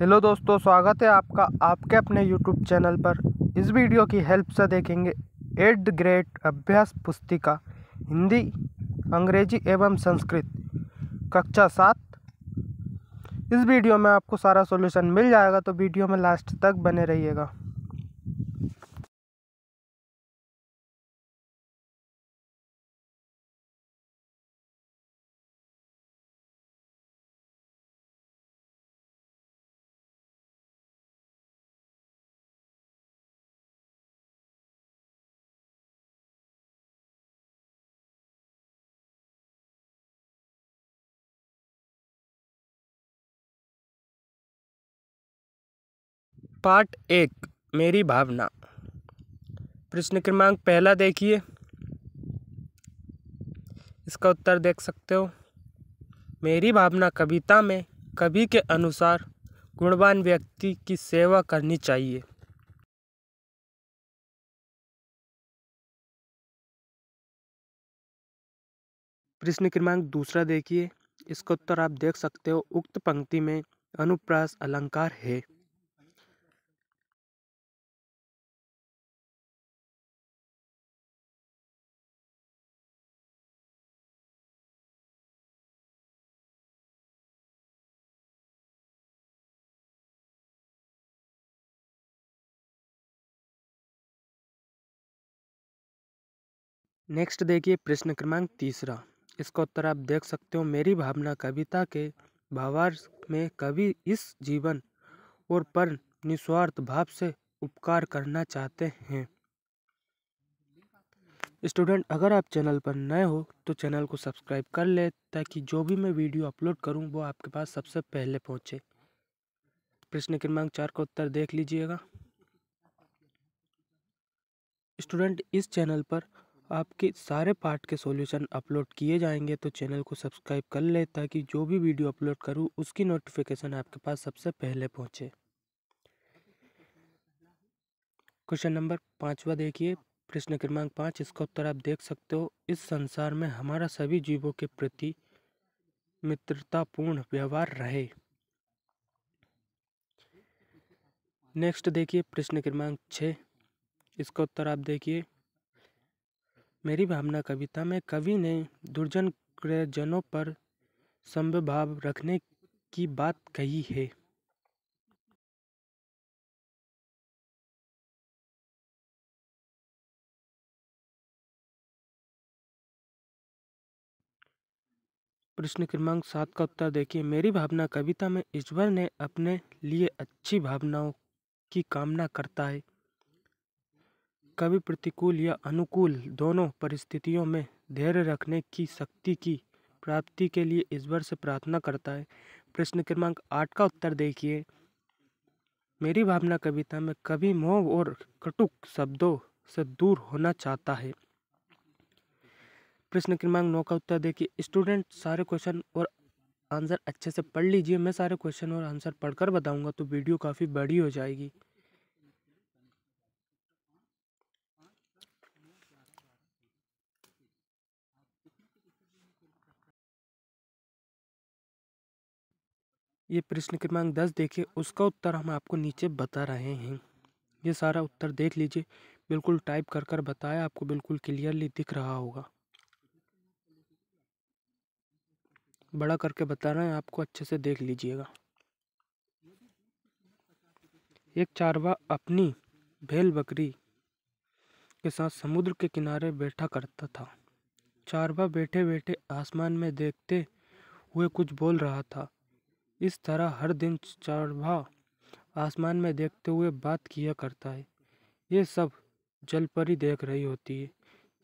hello दोस्तों स्वागत है आपका आपके अपने यूट्यूब चैनल पर इस वीडियो की हेल्प से देखेंगे एट्थ ग्रेड अभ्यास पुस्तिका हिंदी अंग्रेजी एवं संस्कृत कक्षा सात इस वीडियो में आपको सारा सॉल्यूशन मिल जाएगा तो वीडियो में लास्ट तक बने रहिएगा पार्ट एक मेरी भावना प्रश्न क्रमांक पहला देखिए इसका उत्तर देख सकते हो मेरी भावना कविता में कवि के अनुसार गुणवान व्यक्ति की सेवा करनी चाहिए प्रश्न क्रमांक दूसरा देखिए इसका उत्तर आप देख सकते हो उक्त पंक्ति में अनुप्रास अलंकार है नेक्स्ट देखिए प्रश्न क्रमांक तीसरा इसका उत्तर आप देख सकते हो मेरी भावना कविता के भावार्थ में कवि इस जीवन और पर निस्वार्थ भाव से उपकार करना चाहते हैं स्टूडेंट अगर आप चैनल पर नए हो तो चैनल को सब्सक्राइब कर ले ताकि जो भी मैं वीडियो अपलोड करूं वो आपके पास सबसे पहले पहुंचे प्रश्न क्रमांक चार का उत्तर देख लीजिएगा स्टूडेंट इस चैनल पर आपके सारे पार्ट के सॉल्यूशन अपलोड किए जाएंगे तो चैनल को सब्सक्राइब कर ले ताकि जो भी वीडियो अपलोड करूँ उसकी नोटिफिकेशन आपके पास सबसे पहले पहुँचे क्वेश्चन नंबर पाँचवा देखिए प्रश्न क्रमांक पाँच इसका उत्तर आप देख सकते हो इस संसार में हमारा सभी जीवों के प्रति मित्रतापूर्ण व्यवहार रहे नेक्स्ट देखिए प्रश्न क्रमांक छः इसका उत्तर आप देखिए मेरी भावना कविता में कवि ने दुर्जन जनों पर संभाव रखने की बात कही है प्रश्न क्रमांक सात का उत्तर देखिए मेरी भावना कविता में ईश्वर ने अपने लिए अच्छी भावनाओं की कामना करता है कभी प्रतिकूल या अनुकूल दोनों परिस्थितियों में धैर्य रखने की शक्ति की प्राप्ति के लिए ईश्वर से प्रार्थना करता है प्रश्न क्रमांक आठ का उत्तर देखिए मेरी भावना कविता में कभी मोह और कटुक शब्दों से दूर होना चाहता है प्रश्न क्रमांक नौ का उत्तर देखिए स्टूडेंट सारे क्वेश्चन और आंसर अच्छे से पढ़ लीजिए मैं सारे क्वेश्चन और आंसर पढ़कर बताऊंगा तो वीडियो काफ़ी बड़ी हो जाएगी ये प्रश्न क्रमांक दस देखिए उसका उत्तर हम आपको नीचे बता रहे हैं ये सारा उत्तर देख लीजिए बिल्कुल टाइप कर कर बताया आपको बिल्कुल क्लियरली दिख रहा होगा बड़ा करके बता रहे हैं आपको अच्छे से देख लीजिएगा एक चारवा अपनी भेल बकरी के साथ समुद्र के किनारे बैठा करता था चारवा बैठे बैठे आसमान में देखते हुए कुछ बोल रहा था इस तरह हर दिन चरवाहा आसमान में देखते हुए बात किया करता है ये सब जलपरी देख रही होती है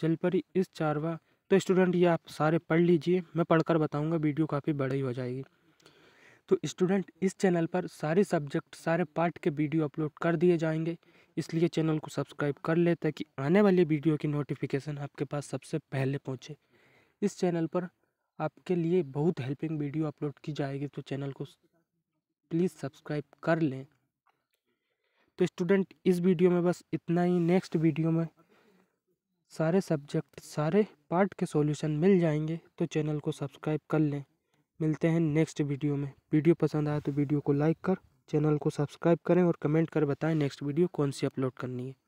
जलपरी इस चारवा तो स्टूडेंट ये आप सारे पढ़ लीजिए मैं पढ़कर बताऊंगा वीडियो काफ़ी बड़ी हो जाएगी तो स्टूडेंट इस चैनल पर सारे सब्जेक्ट सारे पार्ट के वीडियो अपलोड कर दिए जाएंगे इसलिए चैनल को सब्सक्राइब कर ले ताकि आने वाली वीडियो की नोटिफिकेशन आपके पास सबसे पहले पहुँचे इस चैनल पर आपके लिए बहुत हेल्पिंग वीडियो अपलोड की जाएगी तो चैनल को प्लीज़ सब्सक्राइब कर लें तो स्टूडेंट इस वीडियो में बस इतना ही नेक्स्ट वीडियो में सारे सब्जेक्ट सारे पार्ट के सॉल्यूशन मिल जाएंगे तो चैनल को सब्सक्राइब कर लें मिलते हैं नेक्स्ट वीडियो में वीडियो पसंद आया तो वीडियो को लाइक कर चैनल को सब्सक्राइब करें और कमेंट कर बताएं नेक्स्ट वीडियो कौन सी अपलोड करनी है